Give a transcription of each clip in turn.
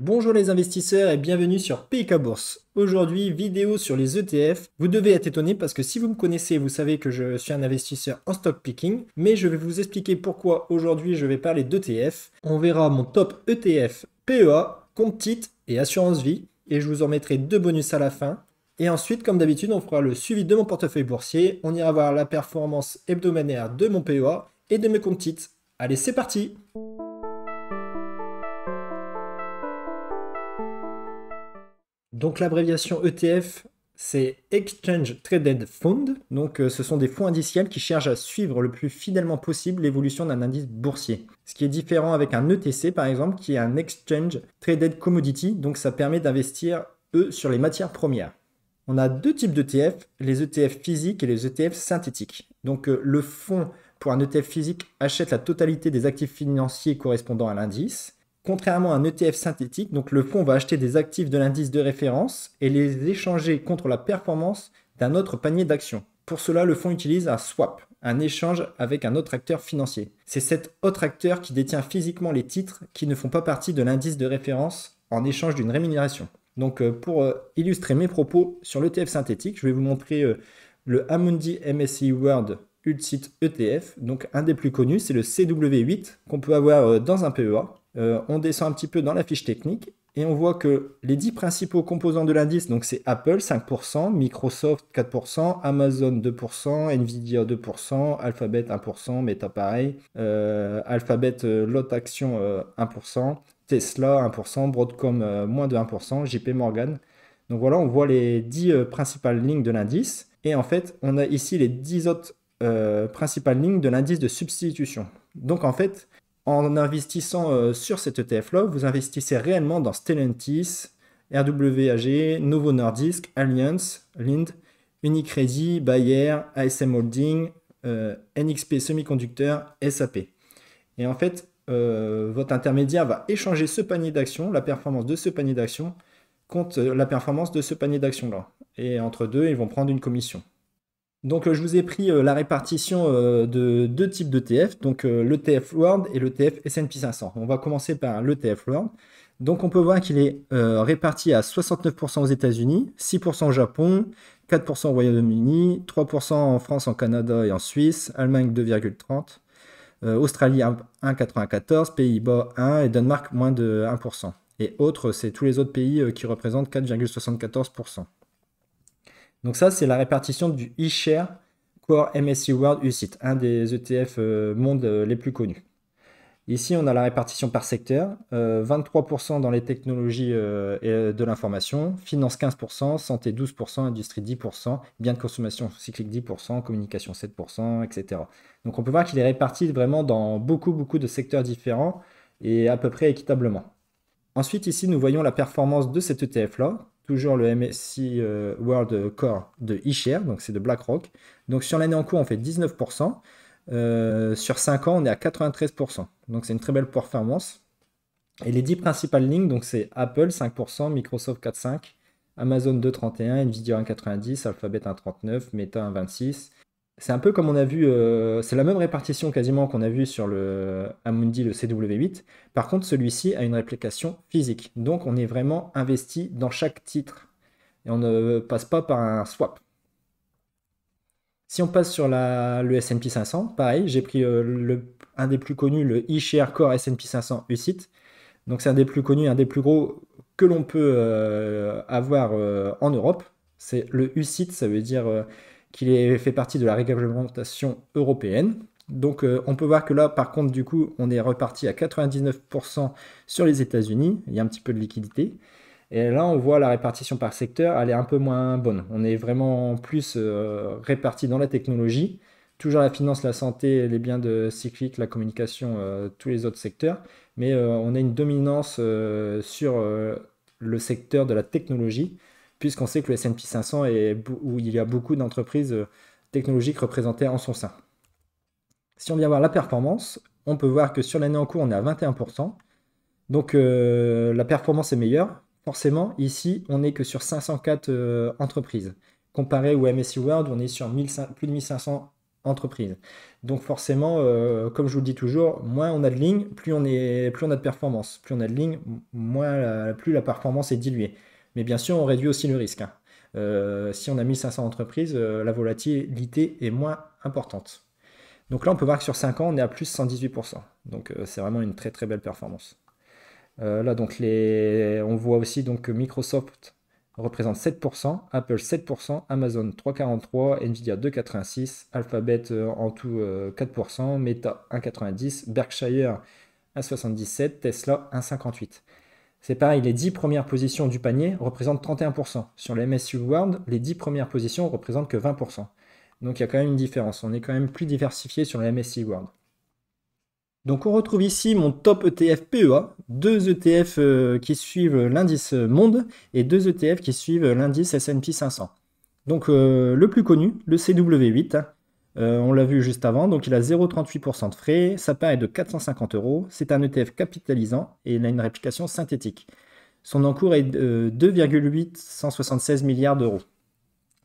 Bonjour les investisseurs et bienvenue sur PK Bourse. Aujourd'hui, vidéo sur les ETF. Vous devez être étonné parce que si vous me connaissez, vous savez que je suis un investisseur en stock picking, mais je vais vous expliquer pourquoi aujourd'hui je vais parler d'ETF. On verra mon top ETF PEA, compte titre et assurance vie, et je vous en mettrai deux bonus à la fin. Et ensuite, comme d'habitude, on fera le suivi de mon portefeuille boursier, on ira voir la performance hebdomadaire de mon PEA et de mes comptes titres. Allez, c'est parti! Donc l'abréviation ETF, c'est Exchange Traded Fund. Donc euh, ce sont des fonds indiciels qui cherchent à suivre le plus fidèlement possible l'évolution d'un indice boursier. Ce qui est différent avec un ETC par exemple, qui est un Exchange Traded Commodity. Donc ça permet d'investir, eux, sur les matières premières. On a deux types d'ETF, les ETF physiques et les ETF synthétiques. Donc euh, le fonds pour un ETF physique achète la totalité des actifs financiers correspondant à l'indice. Contrairement à un ETF synthétique, donc le fonds va acheter des actifs de l'indice de référence et les échanger contre la performance d'un autre panier d'actions. Pour cela, le fonds utilise un swap, un échange avec un autre acteur financier. C'est cet autre acteur qui détient physiquement les titres qui ne font pas partie de l'indice de référence en échange d'une rémunération. Donc euh, pour euh, illustrer mes propos sur l'ETF synthétique, je vais vous montrer euh, le Amundi MSCI World Ulcit e ETF. Donc un des plus connus, c'est le CW8 qu'on peut avoir dans un PEA. Euh, on descend un petit peu dans la fiche technique et on voit que les 10 principaux composants de l'indice, donc c'est Apple 5%, Microsoft 4%, Amazon 2%, Nvidia 2%, Alphabet 1%, Meta pareil, euh, Alphabet euh, Lot Action 1%, Tesla 1%, Broadcom moins de 1%, JP Morgan. Donc voilà, on voit les 10 principales lignes de l'indice. Et en fait, on a ici les 10 autres principales lignes de l'indice de substitution. Donc en fait, en investissant euh, sur cette ETF-là, vous investissez réellement dans Stellantis, RWAG, Novo Nordisk, Allianz, Lind, Unicredit, Bayer, ASM Holding, euh, NXP Semiconductor, SAP. Et en fait, euh, votre intermédiaire va échanger ce panier d'actions, la performance de ce panier d'actions, contre la performance de ce panier d'actions-là. Et entre deux, ils vont prendre une commission. Donc euh, je vous ai pris euh, la répartition euh, de deux types d'ETF, donc le TF World et le l'ETF S&P 500. On va commencer par l'ETF World. Donc on peut voir qu'il est réparti à 69% aux États-Unis, 6% au Japon, 4% au Royaume-Uni, 3% en France, en Canada et en Suisse, Allemagne 2,30, Australie 1,94, Pays-Bas 1 et Danemark moins de 1%. Et autres, c'est tous les autres pays qui représentent 4,74%. Donc ça, c'est la répartition du e-share Core MSCI World UCIT, un des ETF euh, monde euh, les plus connus. Ici, on a la répartition par secteur. 23% euh, dans les technologies de l'information, finance 15%, santé 12%, industrie 10%, biens de consommation cyclique 10%, communication 7%, etc. Donc on peut voir qu'il est réparti vraiment dans beaucoup, beaucoup de secteurs différents et à peu près équitablement. Ensuite, ici, nous voyons la performance de cet ETF-là, toujours le MSCI euh, World Core de e-share, donc c'est de BlackRock. Donc sur l'année en cours, on fait 19%. Euh, sur 5 ans, on est à 93%. Donc c'est une très belle performance. Et les 10 principales lignes, donc c'est Apple 5%, Microsoft 4,5%, Amazon 2,31%, Nvidia 1,90%, Alphabet 1,39%, Meta 1,26%, c'est un peu comme on a vu, euh, c'est la même répartition quasiment qu'on a vu sur le Amundi, le CW8. Par contre, celui-ci a une réplication physique. Donc, on est vraiment investi dans chaque titre et on ne passe pas par un swap. Si on passe sur le S&P 500, pareil, j'ai pris un des plus connus, le iShare Core S&P 500 UCIT. Donc, c'est un des plus connus, un des plus gros que l'on peut euh, avoir euh, en Europe. C'est le UCIT, ça veut dire qui fait partie de la réglementation européenne. Donc euh, on peut voir que là, par contre, du coup, on est reparti à 99% sur les États-Unis. Il y a un petit peu de liquidité. Et là, on voit la répartition par secteur, elle est un peu moins bonne. On est vraiment plus euh, réparti dans la technologie, toujours la finance, la santé, les biens de cyclique, la communication, euh, tous les autres secteurs. Mais on a une dominance sur le secteur de la technologie, puisqu'on sait que le S&P 500 est où il y a beaucoup d'entreprises euh, technologiques représentées en son sein. Si on vient voir la performance, on peut voir que sur l'année en cours, on est à 21%. Donc euh, la performance est meilleure. Forcément, ici, on n'est que sur 504 euh, entreprises. Comparé au MSI World, on est sur 1500, plus de 1500 entreprises. Donc forcément, comme je vous le dis toujours, moins on a de lignes, plus on, est, plus on a de performance. Plus on a de lignes, moins plus la performance est diluée. Mais bien sûr, on réduit aussi le risque. Hein. Euh, si on a 1500 entreprises, euh, la volatilité est moins importante. Donc là, on peut voir que sur 5 ans, on est à plus 118%. Donc euh, c'est vraiment une très très belle performance. là, donc, les... on voit aussi donc, que Microsoft représente 7%, Apple 7%, Amazon 3,43%, Nvidia 2,86%, Alphabet en tout 4%, Meta 1,90%, Berkshire 1,77%, Tesla 1,58%. C'est pareil, les 10 premières positions du panier représentent 31%. Sur le MSU World, les 10 premières positions représentent que 20%. Donc il y a quand même une différence. On est quand même plus diversifié sur le MSU World. Donc on retrouve ici mon top ETF PEA, deux ETF euh, qui suivent l'indice Monde et deux ETF qui suivent l'indice S&P 500. Donc euh, le plus connu, le CW8, euh, on l'a vu juste avant, donc il a 0,38% de frais, sa part est de 450 euros, c'est un ETF capitalisant et il a une réplication synthétique. Son encours est de 2,876 euh, milliards d'euros.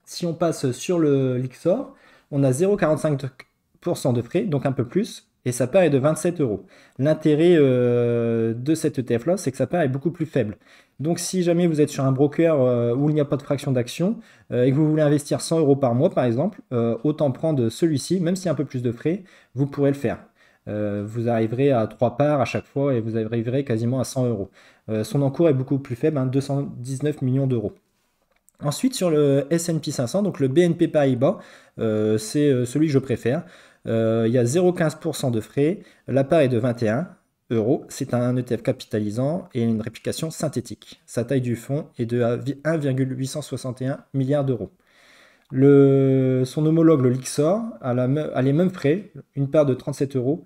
Si on passe sur le Lixor, on a 0,45% de frais, donc un peu plus, et sa part est de 27 euros. L'intérêt euh, de cette ETF-là, c'est que sa part est beaucoup plus faible. Donc si jamais vous êtes sur un broker euh, où il n'y a pas de fraction d'action euh, et que vous voulez investir 100 euros par mois, par exemple, autant prendre celui-ci, même s'il y a un peu plus de frais, vous pourrez le faire. vous arriverez à 3 parts à chaque fois et vous arriverez quasiment à 100 euros. son encours est beaucoup plus faible, 219 hein, millions d'euros. Ensuite, sur le SP 500, donc le BNP Paribas, c'est celui que je préfère. Euh, il y a 0,15% de frais, la part est de 21 euros, c'est un ETF capitalisant et une réplication synthétique. Sa taille du fonds est de 1,861 milliards d'euros. son homologue, le Lixor, a, les mêmes frais, une part de 37 euros,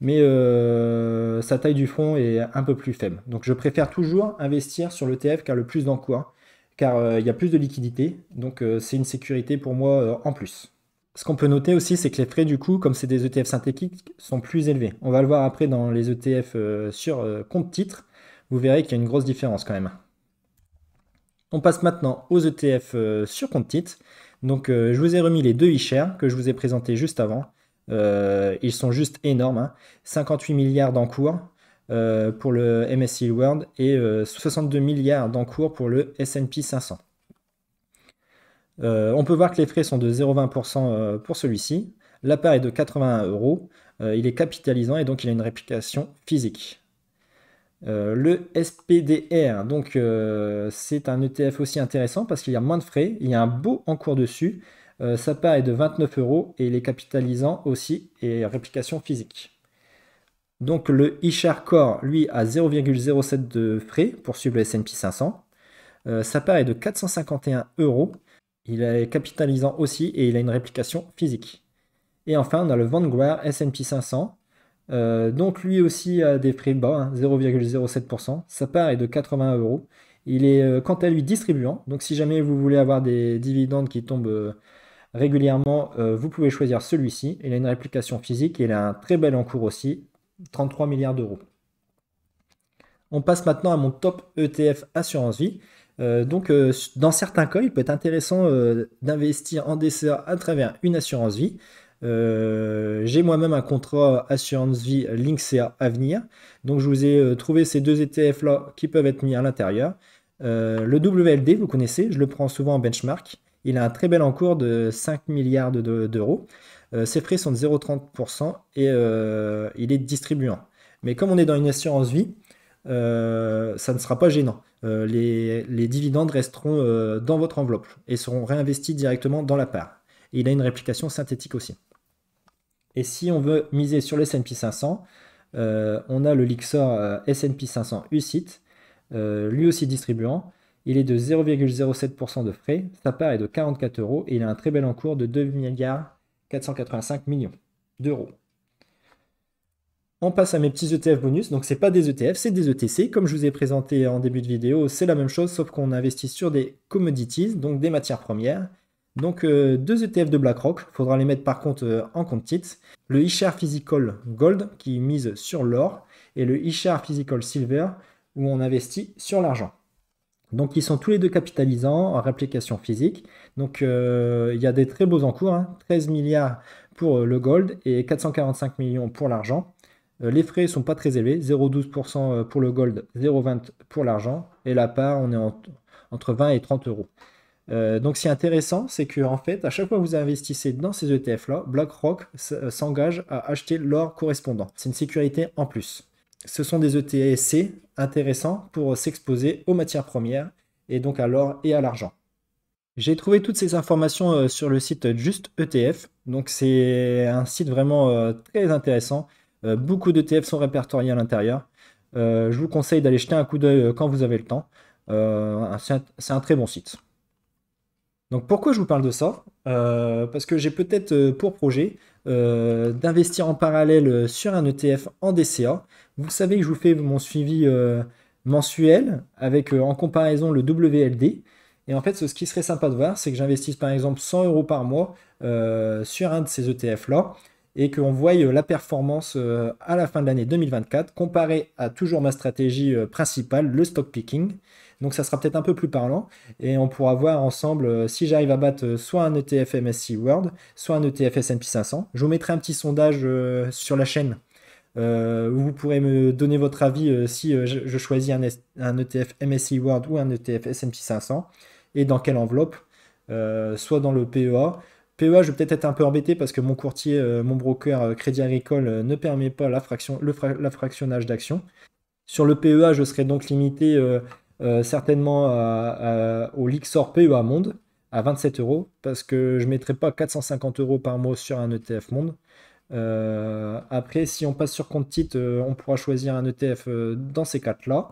mais euh, sa taille du fonds est un peu plus faible. Donc je préfère toujours investir sur l'ETF car le plus d'encours, car euh, il y a plus de liquidités, donc c'est une sécurité pour moi en plus ce qu'on peut noter aussi, c'est que les frais, du coup, comme c'est des ETF synthétiques, sont plus élevés. On va le voir après dans les ETF euh, sur euh, compte titre. Vous verrez qu'il y a une grosse différence quand même. On passe maintenant aux ETF euh, sur compte titre. Donc, je vous ai remis les deux e que je vous ai présentés juste avant. ils sont juste énormes. 58 hein. milliards d'encours pour le MSCI World et 62 milliards d'encours pour le S&P 500. Euh, on peut voir que les frais sont de 0,20% euh, pour celui-ci. La part est de 81 euros. Euh, il est capitalisant et donc il a une réplication physique. le SPDR, donc c'est un ETF aussi intéressant parce qu'il y a moins de frais, il y a un beau encours dessus, sa part est de 29 euros et il est capitalisant aussi et réplication physique. Donc le Ishar Core, lui, a 0,07 de frais pour suivre le S&P 500. sa part est de 451 euros. Il est capitalisant aussi et il a une réplication physique. Et enfin, on a le Vanguard S&P 500. Euh, donc lui aussi a des prix bas, 0,07%. Hein, Sa part est de 80 euros. Il est euh, quant à lui distribuant. Donc si jamais vous voulez avoir des dividendes qui tombent euh, régulièrement, vous pouvez choisir celui-ci. Il a une réplication physique et il a un très bel encours aussi, 33 milliards d'euros. On passe maintenant à mon top ETF assurance vie. Euh, donc, euh, dans certains cas, il peut être intéressant euh, d'investir en DCA à travers une assurance vie. j'ai moi-même un contrat assurance vie à Avenir. Donc, je vous ai trouvé ces deux ETF-là qui peuvent être mis à l'intérieur. le WLD, vous connaissez, je le prends souvent en benchmark. Il a un très bel encours de 5 milliards d'euros. ses frais sont de 0,30% et il est distribuant. Mais comme on est dans une assurance vie, euh, ça ne sera pas gênant. Euh, les, dividendes resteront euh, dans votre enveloppe et seront réinvestis directement dans la part. il a une réplication synthétique aussi. Et si on veut miser sur le S&P 500, on a le Lixor S&P 500 UCIT, lui aussi distribuant. Il est de 0,07% de frais, sa part est de 44 euros et il a un très bel encours de 2,485 millions d'euros on passe à mes petits ETF bonus. Donc, ce c'est pas des ETF, c'est des ETC. Comme je vous ai présenté en début de vidéo, c'est la même chose, sauf qu'on investit sur des commodities, donc des matières premières. Donc, euh, deux ETF de BlackRock. Il Faudra les mettre par contre euh, en compte titre. Le E-Share Physical Gold, qui mise sur l'or, et le E-Share Physical Silver, où on investit sur l'argent. Donc ils sont tous les deux capitalisants en réplication physique. Donc euh, il y a des très beaux encours, 13 hein. milliards pour le gold et 445 millions pour l'argent. Euh, les frais sont pas très élevés, 0,12% euh, pour le gold, 0,20% pour l'argent, et la part, on est entre 20 et 30 euros. Euh, donc, ce qui est intéressant, c'est que en fait, à chaque fois que vous investissez dans ces ETF-là, BlackRock s'engage à acheter l'or correspondant. C'est une sécurité en plus. Ce sont des ETSC intéressants pour s'exposer aux matières premières et donc à l'or et à l'argent. J'ai trouvé toutes ces informations sur le site Just ETF. Donc, c'est un site vraiment très intéressant euh, beaucoup d'ETF sont répertoriés à l'intérieur. Euh, je vous conseille d'aller jeter un coup d'œil euh, quand vous avez le temps. c'est un, très bon site. Donc pourquoi je vous parle de ça Parce que j'ai peut-être pour projet d'investir en parallèle sur un ETF en DCA. Vous savez que je vous fais mon suivi mensuel avec en comparaison le WLD. Et en fait, ce qui serait sympa de voir, c'est que j'investisse par exemple 100 euros par mois sur un de ces ETF-là et qu'on voie euh, la performance euh, à la fin de l'année 2024 comparée à toujours ma stratégie euh, principale, le stock picking. Donc ça sera peut-être un peu plus parlant et on pourra voir ensemble si j'arrive à battre soit un ETF MSCI World, soit un ETF S&P 500. Je vous mettrai un petit sondage sur la chaîne où vous pourrez me donner votre avis si je, choisis un, un, ETF MSCI World ou un ETF S&P 500 et dans quelle enveloppe, soit dans le PEA, PEA, je vais peut-être être un peu embêté parce que mon courtier, euh, mon broker euh, Crédit Agricole euh, ne permet pas la fraction, le fractionnage d'actions. Sur le PEA, je serai donc limité certainement au Lixor PEA Monde à 27 euros parce que je ne mettrai pas 450 euros par mois sur un ETF Monde. après, si on passe sur compte titre, on pourra choisir un ETF dans ces quatre-là.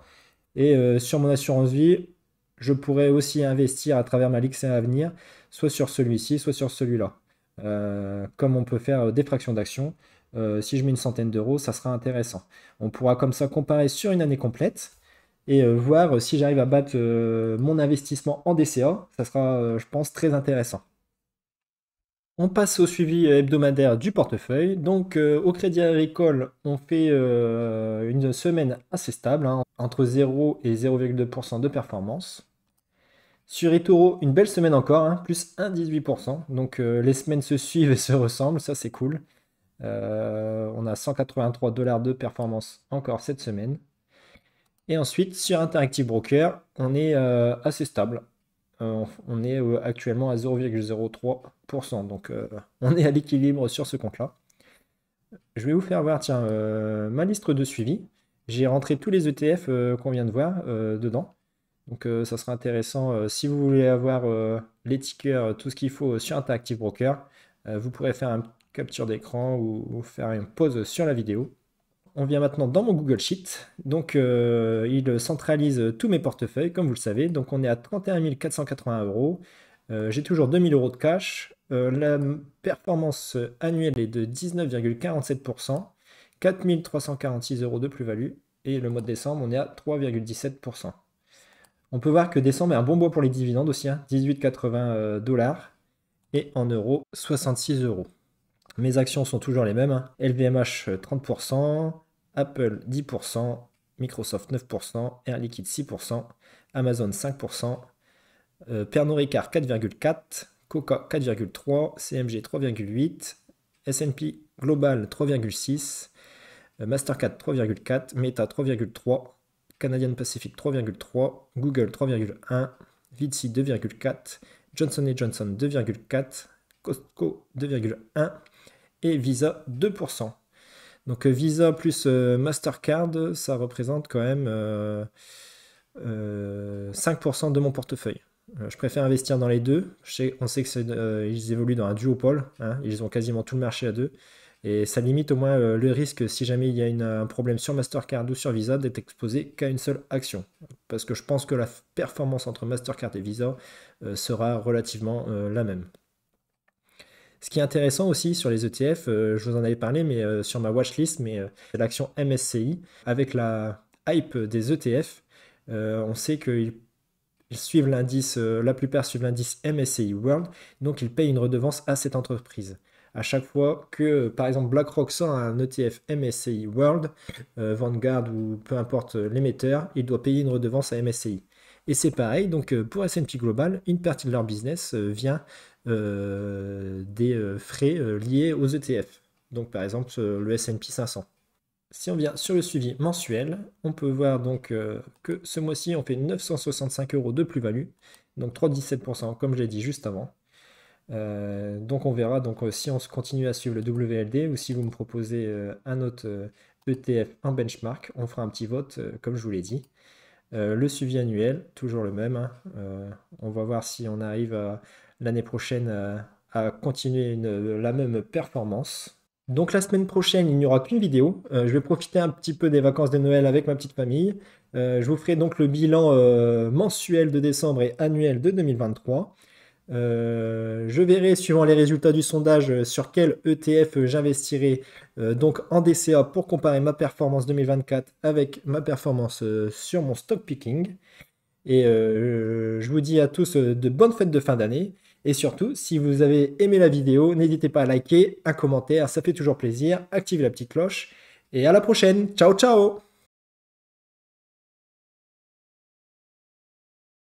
Et sur mon assurance vie, je pourrais aussi investir à travers ma à venir soit sur celui-ci, soit sur celui-là. Euh, comme on peut faire euh, des fractions d'actions. Euh, si je mets une centaine d'euros, ça sera intéressant. On pourra comme ça comparer sur une année complète et voir si j'arrive à battre mon investissement en DCA. Ça sera, je pense, très intéressant. On passe au suivi hebdomadaire du portefeuille. Donc au Crédit Agricole, on fait une semaine assez stable, hein, entre 0 et 0,2% de performance. Sur eToro, une belle semaine encore, hein, plus 1,18%. Donc euh, les semaines se suivent et se ressemblent, ça c'est cool. Euh, on a 183 dollars de performance encore cette semaine. Et ensuite, sur Interactive Broker, on est euh, assez stable. on est actuellement à 0,03%. Donc on est à l'équilibre sur ce compte-là. Je vais vous faire voir, tiens, ma liste de suivi. J'ai rentré tous les ETF qu'on vient de voir dedans. Donc euh, ça sera intéressant. Euh, si vous voulez avoir euh, les tickers, tout ce qu'il faut sur Interactive Broker, vous pourrez faire une capture d'écran ou, faire une pause sur la vidéo. On vient maintenant dans mon Google Sheet. Donc il centralise tous mes portefeuilles, comme vous le savez. Donc on est à 31 480 euros. J'ai toujours 2000 euros de cash. la performance annuelle est de 19,47%, 4 346 euros de plus-value. Et le mois de décembre, on est à 3,17%. On peut voir que décembre est un bon mois pour les dividendes aussi, 18,80 hein. euh, dollars et en euros 66 euros. Mes actions sont toujours les mêmes, hein. LVMH 30%, euh, Apple 10%, Microsoft 9%, Air Liquide 6%, Amazon 5%, euh, Pernod Ricard 4,4%, Coca 4,3%, CMG 3,8%, S&P Global 3,6%, Mastercard 3,4%, Meta 3,3%, Canadian Pacific 3,3, Google 3,1, Vitsi 2,4, Johnson Johnson 2,4, Costco 2,1 et Visa 2%. Donc euh, Visa plus euh, Mastercard, ça représente quand même 5% euh, de mon portefeuille. Je préfère investir dans les deux. on sait qu'ils ils évoluent dans un duopole. Hein. ils ont quasiment tout le marché à deux. Et ça limite au moins euh, le risque, si jamais il y a un problème sur Mastercard ou sur Visa, d'être exposé qu'à une seule action. Parce que je pense que la performance entre Mastercard et Visa euh, sera relativement euh, la même. Ce qui est intéressant aussi sur les ETF, je vous en avais parlé, mais sur ma watchlist, mais c'est l'action MSCI. Avec la hype des ETF, on sait qu'ils suivent l'indice, la plupart suivent l'indice MSCI World, donc ils payent une redevance à cette entreprise à chaque fois que, par exemple, BlackRock sort un ETF MSCI World, euh, Vanguard ou peu importe euh, l'émetteur, il doit payer une redevance à MSCI. Et c'est pareil, donc euh, pour S&P Global, une partie de leur business vient des frais liés aux ETF. Donc par exemple le S&P 500. Si on vient sur le suivi mensuel, on peut voir donc que ce mois-ci, on fait 965 euros de plus-value, donc 3,17%, comme je l'ai dit juste avant. Euh, donc on verra donc, euh, si on continue à suivre le WLD ou si vous me proposez euh, un autre ETF e un benchmark, on fera un petit vote comme je vous l'ai dit. le suivi annuel, toujours le même. Hein. on va voir si on arrive l'année prochaine à, continuer la même performance. Donc la semaine prochaine, il n'y aura qu'une vidéo. je vais profiter un petit peu des vacances de Noël avec ma petite famille. je vous ferai donc le bilan mensuel de décembre et annuel de 2023. Euh, je verrai, suivant les résultats du sondage, euh, sur quel ETF euh, j'investirai donc en DCA pour comparer ma performance 2024 avec ma performance sur mon stock picking. Et je vous dis à tous de bonnes fêtes de fin d'année. Et surtout, si vous avez aimé la vidéo, n'hésitez pas à liker, un commentaire, ça fait toujours plaisir. Activez la petite cloche. Et à la prochaine. Ciao, ciao